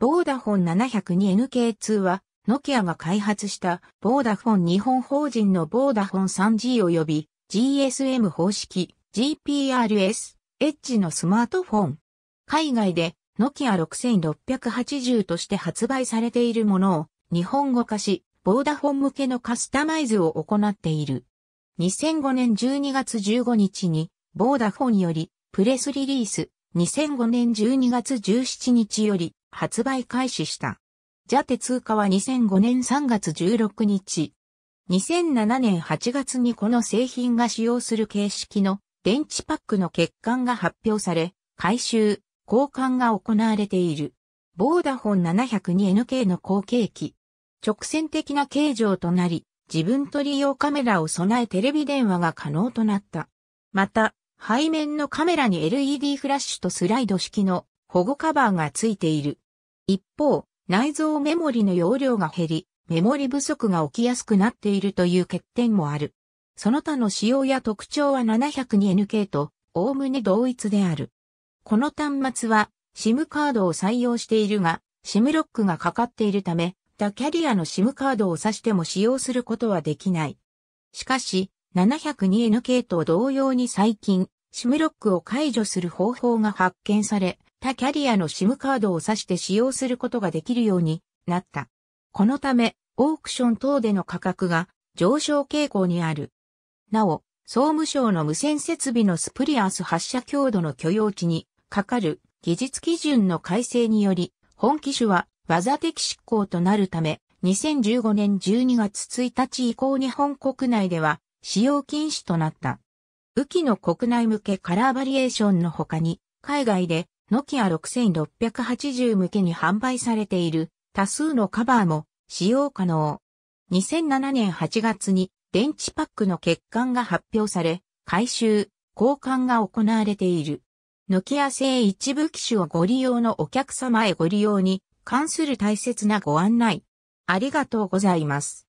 ボーダフォン 702NK2 は、ノキアが開発したボーダフォン日本法人のボーダフォン 3G 及び GSM 方式 GPRS エッジのスマートフォン。海外でノキア6680として発売されているものを日本語化し、ボーダフォン向けのカスタマイズを行っている。2005年12月15日に、ボーダフォンよりプレスリリース、2005年12月17日より発売開始した。ジャテ通貨は2005年3月16日、2007年8月にこの製品が使用する形式の電池パックの欠陥が発表され、回収、交換が行われている。ボーダフォン 702NK の後継機。直線的な形状となり、自分と利用カメラを備えテレビ電話が可能となった。また、背面のカメラに LED フラッシュとスライド式の保護カバーがついている。一方、内蔵メモリの容量が減り、メモリ不足が起きやすくなっているという欠点もある。その他の仕様や特徴は 702NK と、おおむね同一である。この端末は、SIM カードを採用しているが、SIM ロックがかかっているため、他キャリアの SIM カードを挿しても使用することはできない。しかし、702NK と同様に最近、SIM ロックを解除する方法が発見され、他キャリアの SIM カードを指して使用することができるようになった。このため、オークション等での価格が上昇傾向にある。なお、総務省の無線設備のスプリアス発射強度の許容値にかかる技術基準の改正により、本機種は技的執行となるため、2015年12月1日以降日本国内では使用禁止となった。雨季の国内向けカラーバリエーションの他に、海外でノキア6680向けに販売されている多数のカバーも使用可能。2007年8月に電池パックの欠陥が発表され、回収、交換が行われている。ノキア製一部機種をご利用のお客様へご利用に関する大切なご案内。ありがとうございます。